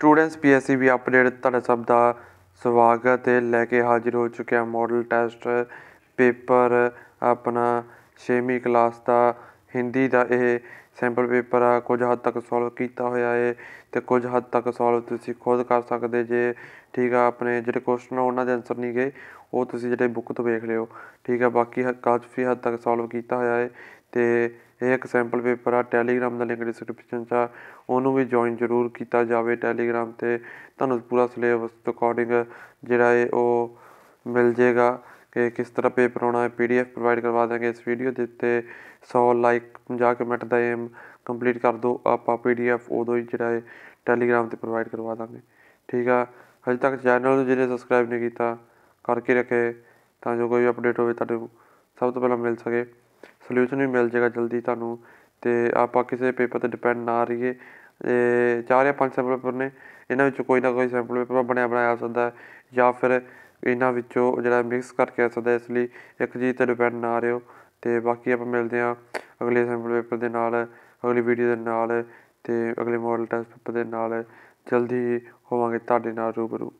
students PSC ਵੀ update ਤੁਹਾਡਾ ਸਭ ਦਾ ਸਵਾਗਤ ਹੈ ਲੈ ਕੇ ਹਾਜ਼ਰ ਹੋ ਚੁੱਕਿਆ ਮਾਡਲ ਟੈਸਟ ਪੇਪਰ ਆਪਣਾ 6ਵੀਂ ਕਲਾਸ ਦਾ ਹਿੰਦੀ ਦਾ ਇਹ ਸੈਂਪਲ ਪੇਪਰ ਆ ਕੁਝ ਹੱਦ ਤੱਕ ਸੋਲਵ ਕੀਤਾ ਹੋਇਆ ਹੈ ਤੇ ਕੁਝ ਹੱਦ ਤੱਕ ਸੋਲਵ ਤੁਸੀਂ ਖੁਦ ਕਰ ਸਕਦੇ ਜੇ ਠੀਕ ਆ ਆਪਣੇ ਜਿਹੜੇ ਕੁਐਸਚਨ ਆ ਉਹਨਾਂ ਦੇ ਆਨਸਰ ਨਹੀਂ ਗਏ ਉਹ ਤੁਸੀਂ ਜਿਹੜੇ ਬੁੱਕ ਤੋਂ ਵੇਖ ਲਿਓ ਠੀਕ ਆ ਬਾਕੀ ਕਾਫੀ ਹੱਦ ਤੱਕ ਸੋਲਵ ਕੀਤਾ ਹੋਇਆ ਹੈ ਤੇ ਇਹ ਇੱਕ ਸੈਂਪਲ ਪੇਪਰ ਆ ਟੈਲੀਗ੍ਰਾਮ ਦਾ ਲਿੰਕ ਡਿਸਕ੍ਰਿਪਸ਼ਨ 'ਚ ਆ ਉਹਨੂੰ ਵੀ ਜੁਆਇਨ ਜ਼ਰੂਰ ਕੀਤਾ ਜਾਵੇ ਟੈਲੀਗ੍ਰਾਮ ਤੇ ਤੁਹਾਨੂੰ ਪੂਰਾ ਸਿਲੇਬਸ ਅਕੋਰਡਿੰਗ ਜਿਹੜਾ ਹੈ ਉਹ ਮਿਲ ਜਾਏਗਾ ਕਿ ਕਿਸ ਤਰ੍ਹਾਂ ਪੇਪਰ ਆਉਣਾ ਹੈ ਪੀਡੀਐਫ ਪ੍ਰੋਵਾਈਡ ਕਰਵਾ ਦਾਂਗੇ ਇਸ ਵੀਡੀਓ ਦੇ ਉੱਤੇ 100 ਲਾਈਕ 50 ਕਮੈਂਟ ਦਾ ਏਮ ਕੰਪਲੀਟ ਕਰ ਦਿਓ ਆਪਾਂ ਪੀਡੀਐਫ ਉਦੋਂ ਹੀ ਜਿਹੜਾ ਹੈ ਟੈਲੀਗ੍ਰਾਮ ਤੇ ਪ੍ਰੋਵਾਈਡ ਕਰਵਾ ਦਾਂਗੇ ਠੀਕ ਆ ਹਜੇ ਤੱਕ ਚੈਨਲ ਨੂੰ ਜਿਹਨੇ ਸਬਸਕ੍ਰਾਈਬ ਨਹੀਂ ਕੀਤਾ ਕਰਕੇ ਰੱਖੇ ਤਾਂ ਜੋ ਕੋਈ ਅਪਡੇਟ ਹੋਵੇ ਤੁਹਾਨੂੰ ਸਭ ਤੋਂ ਪਹਿਲਾਂ ਮਿਲ ਸਕੇ ਸੋਲੂਸ਼ਨ ਵੀ ਮਿਲ ਜਾਏਗਾ ਜਲਦੀ ਤੁਹਾਨੂੰ ਅਤੇ ਆਪਾਂ ਕਿਸੇ ਪੇਪਰ 'ਤੇ ਡਿਪੈਂਡ ਨਾ ਰਹੀਏ ਇਹ ਚਾਰ ਜਾਂ ਪੰਜ ਸੈਂਪਲ ਪੇਪਰ ਨੇ ਇਹਨਾਂ ਵਿੱਚੋਂ ਕੋਈ ਨਾ ਕੋਈ ਸੈਂਪਲ ਪੇਪਰ ਬਣਿਆ ਬਣਾਇਆ ਆ ਸਕਦਾ ਜਾਂ ਫਿਰ ਇਹਨਾਂ ਵਿੱਚੋਂ ਜਿਹੜਾ ਮਿਕਸ ਕਰਕੇ ਆ ਸਕਦਾ ਇਸ ਲਈ ਇੱਕ ਚੀਜ਼ 'ਤੇ ਡਿਪੈਂਡ ਨਾ ਰਹੋ ਅਤੇ ਬਾਕੀ ਆਪਾਂ ਮਿਲਦੇ ਹਾਂ ਅਗਲੇ ਸੈਂਪਲ ਪੇਪਰ ਦੇ ਨਾਲ ਅਗਲੀ ਵੀਡੀਓ ਦੇ ਨਾਲ ਅਤੇ ਅਗਲੇ ਮੋਡਲ ਟੈਸਟ ਪੇਪਰ ਦੇ ਨਾਲ ਜਲਦੀ ਹੋਵਾਂਗੇ ਤੁਹਾਡੇ ਨਾਲ ਰੂਬਰੂ